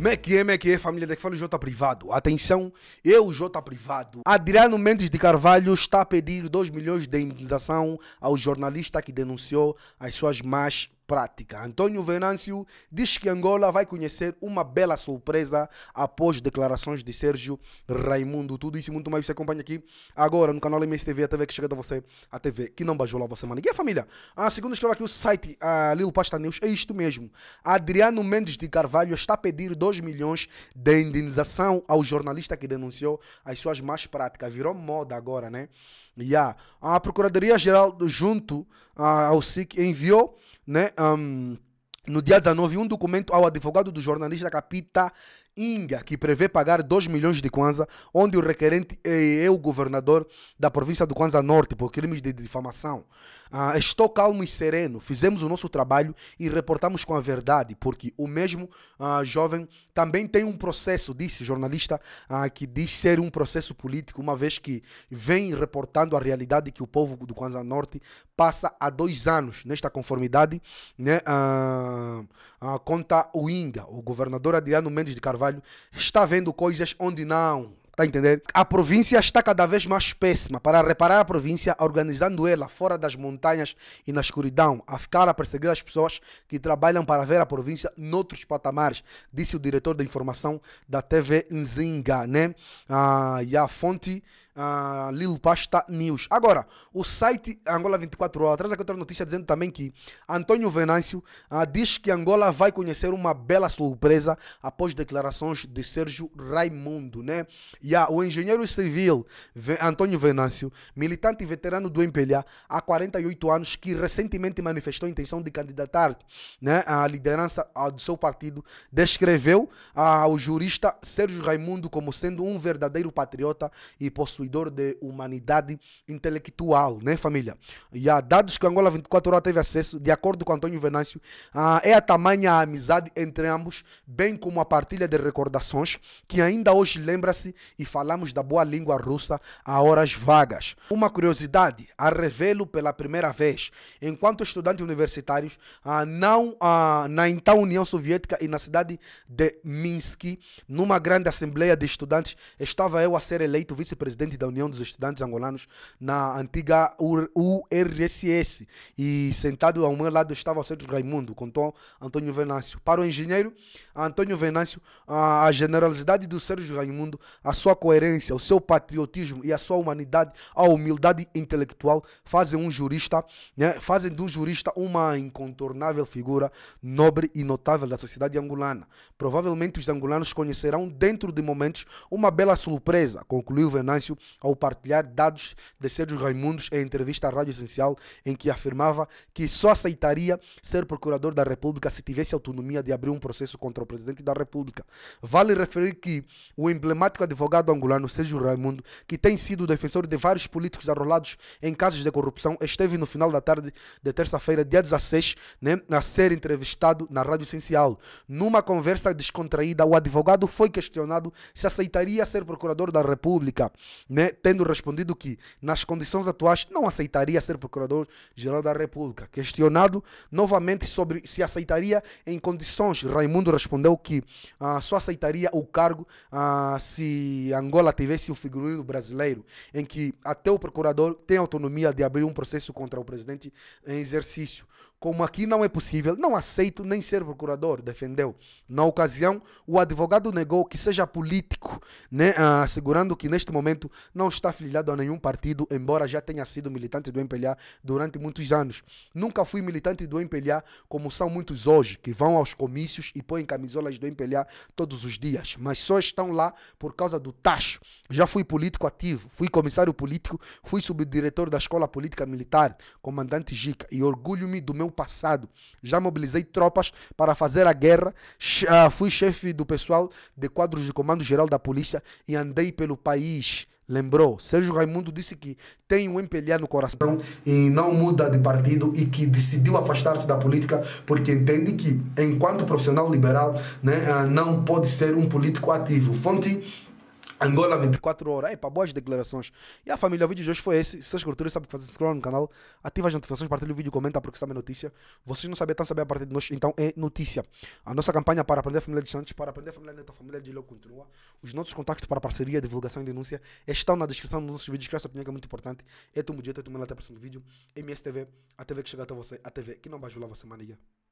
Mac é, Mac é, família daqui fala o J Privado. Atenção, eu, J Privado. Adriano Mendes de Carvalho está a pedir 2 milhões de indenização ao jornalista que denunciou as suas más prática. Antônio Venâncio diz que Angola vai conhecer uma bela surpresa após declarações de Sérgio Raimundo. Tudo isso e muito mais você acompanha aqui agora no canal MSTV, a TV que chega a você, a TV que não bajou lá você, mano. E a família? Ah, segundo ah, escreve aqui o site a ah, Pasta News, é isto mesmo. Adriano Mendes de Carvalho está a pedir 2 milhões de indenização ao jornalista que denunciou as suas más práticas. Virou moda agora, né? E yeah. a Procuradoria-Geral, junto ah, ao SIC, enviou né? Um, no dia 19, um documento ao advogado do jornalista Capita Inga, que prevê pagar 2 milhões de Kwanza, onde o requerente é, é o governador da província do Kwanza Norte por crimes de difamação. Ah, estou calmo e sereno, fizemos o nosso trabalho e reportamos com a verdade, porque o mesmo ah, jovem também tem um processo, disse jornalista, ah, que diz ser um processo político, uma vez que vem reportando a realidade que o povo do Kwanza Norte passa há dois anos nesta conformidade, né, ah, ah, conta o Inga, o governador Adriano Mendes de Carvalho. Carvalho está vendo coisas onde não. Tá entendendo? A província está cada vez mais péssima. Para reparar a província, organizando ela fora das montanhas e na escuridão, a ficar a perseguir as pessoas que trabalham para ver a província noutros patamares, disse o diretor da informação da TV Nzinga, né? Ah, e a fonte uh, Lil Pasta News. Agora, o site Angola 24 Horas traz aqui outra notícia dizendo também que Antônio Venâncio uh, diz que Angola vai conhecer uma bela surpresa após declarações de Sérgio Raimundo, né? E uh, o engenheiro civil Antônio Venâncio, militante e veterano do MPLA há 48 anos, que recentemente manifestou a intenção de candidatar né, à liderança ah, do seu partido, descreveu uh, o jurista Sérgio Raimundo como sendo um verdadeiro patriota e possuidor consumidor de humanidade intelectual, né, família? E há dados que a Angola 24 Horas teve acesso, de acordo com Antônio Venâncio, ah, é a tamanha amizade entre ambos, bem como a partilha de recordações, que ainda hoje lembra-se e falamos da boa língua russa a horas vagas. Uma curiosidade, a revelo pela primeira vez, enquanto estudantes universitários, ah, não ah, na então União Soviética e na cidade de Minsk, numa grande assembleia de estudantes, estava eu a ser eleito vice-presidente presidente da União dos Estudantes Angolanos na antiga URSS e sentado ao meu lado estava o Sérgio Raimundo, contou Antônio Venâncio. Para o engenheiro Antônio Venâncio, a generalidade do Sérgio Raimundo, a sua coerência, o seu patriotismo e a sua humanidade, a humildade intelectual fazem um jurista, né, fazem do jurista uma incontornável figura nobre e notável da sociedade angolana. Provavelmente os angolanos conhecerão dentro de momentos uma bela surpresa, concluiu Venâncio ao partilhar dados de Sérgio Raimundos em entrevista à Rádio Essencial, em que afirmava que só aceitaria ser procurador da República se tivesse autonomia de abrir um processo contra o presidente da República. Vale referir que o emblemático advogado angolano Sérgio Raimundo, que tem sido defensor de vários políticos arrolados em casos de corrupção, esteve no final da tarde de terça-feira, dia 16, né, a ser entrevistado na Rádio Essencial. Numa conversa descontraída, o advogado foi questionado se aceitaria ser procurador da República né, tendo respondido que, nas condições atuais, não aceitaria ser Procurador-Geral da República. Questionado novamente sobre se aceitaria em condições, Raimundo respondeu que ah, só aceitaria o cargo ah, se Angola tivesse o figurino brasileiro, em que até o procurador tem autonomia de abrir um processo contra o presidente em exercício. Como aqui não é possível, não aceito nem ser procurador, defendeu. Na ocasião, o advogado negou que seja político, né? Ah, assegurando que neste momento não está afiliado a nenhum partido, embora já tenha sido militante do MPLA durante muitos anos. Nunca fui militante do MPLA, como são muitos hoje, que vão aos comícios e põem camisolas do MPLA todos os dias, mas só estão lá por causa do tacho. Já fui político ativo, fui comissário político, fui subdiretor da Escola Política Militar, comandante Jica, e orgulho-me do meu passado. Já mobilizei tropas para fazer a guerra, ah, fui chefe do pessoal de quadros de comando geral da polícia e andei pelo país. Lembrou? Sérgio Raimundo disse que tem um empelhar no coração e não muda de partido e que decidiu afastar-se da política porque entende que, enquanto profissional liberal, né, ah, não pode ser um político ativo. Fonte Angola 24 horas. É, para boas declarações. E a família, o vídeo de hoje foi esse. Se vocês curtiram, sabem que fazer, se no canal, ativa as notificações, partilha o vídeo, comenta porque sabe notícia. Vocês não sabem, estão sabendo a partir de nós, então é notícia. A nossa campanha para aprender a família de Santos, para aprender a família da a família de Leo continua. Os nossos contactos para parceria, divulgação e denúncia estão na descrição dos nossos vídeos, Escreva essa opinião é que é muito importante. É tudo dia, é tudo até o próximo vídeo. MSTV, a TV que chega até você, a TV que não vai ajudar você, mania.